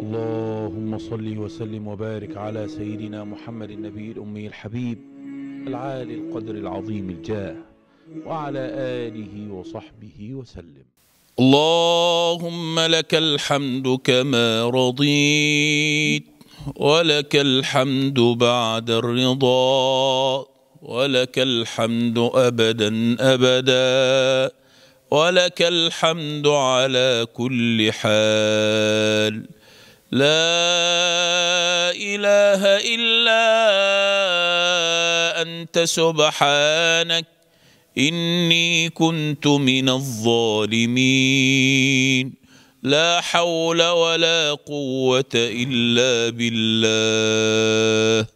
اللهم صل وسلم وبارك على سيدنا محمد النبي الأمي الحبيب العالي القدر العظيم الجاه وعلى آله وصحبه وسلم اللهم لك الحمد كما رضيت ولك الحمد بعد الرضا ولك الحمد أبدا أبدا ولك الحمد على كل حال لا اله الا انت سبحانك اني كنت من الظالمين لا حول ولا قوه الا بالله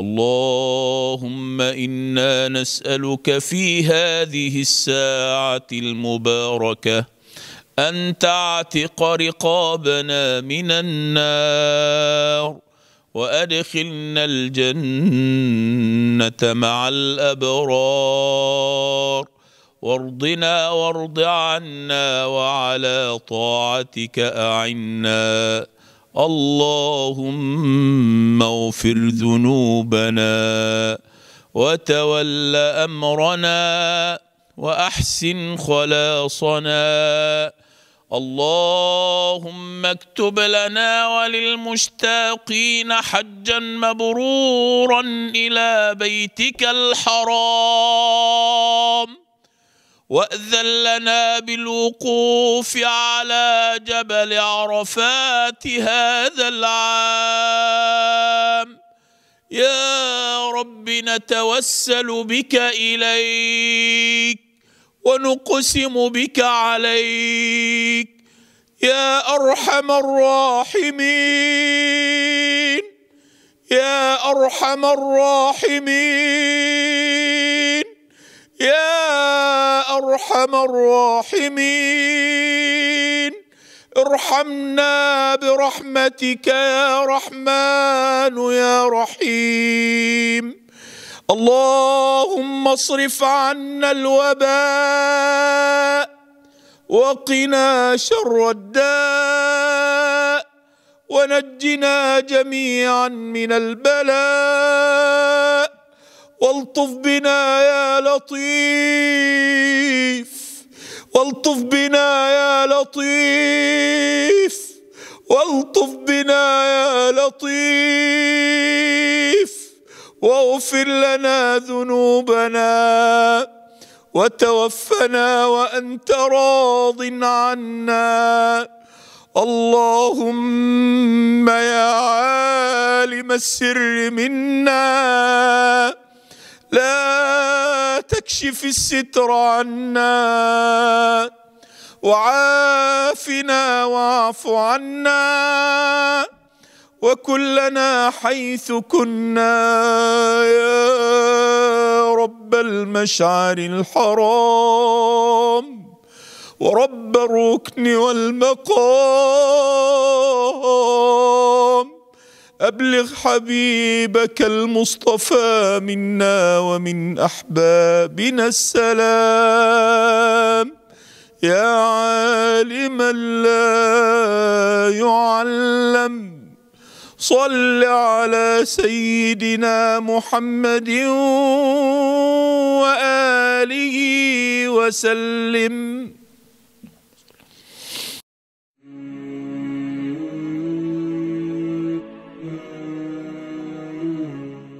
اللهم انا نسالك في هذه الساعه المباركه أن تعتق رقابنا من النار وأدخلنا الجنة مع الأبرار وارضنا وارض عنا وعلى طاعتك أعنا اللهم اغفر ذنوبنا وتول أمرنا وأحسن خلاصنا اللهم اكتب لنا وللمشتاقين حجا مبرورا الى بيتك الحرام واذن لنا بالوقوف على جبل عرفات هذا العام يا رب نتوسل بك اليك ونقسم بك عليك يا ارحم الراحمين يا ارحم الراحمين يا ارحم الراحمين ارحمنا برحمتك يا رحمن يا رحيم اللهم اصرف عنا الوباء وقنا شر الداء ونجنا جميعا من البلاء والطف بنا يا لطيف والطف بنا يا لطيف والطف بنا يا لطيف واغفر لنا ذنوبنا وتوفنا وأنت راض عنا اللهم يا عالم السر منا لا تكشف الستر عنا وعافنا واعف عنا وكلنا حيث كنا يا رب المشعر الحرام ورب الركن والمقام أبلغ حبيبك المصطفى منا ومن أحبابنا السلام يا عالما لا يعلم صل على سيدنا محمد وآله وسلم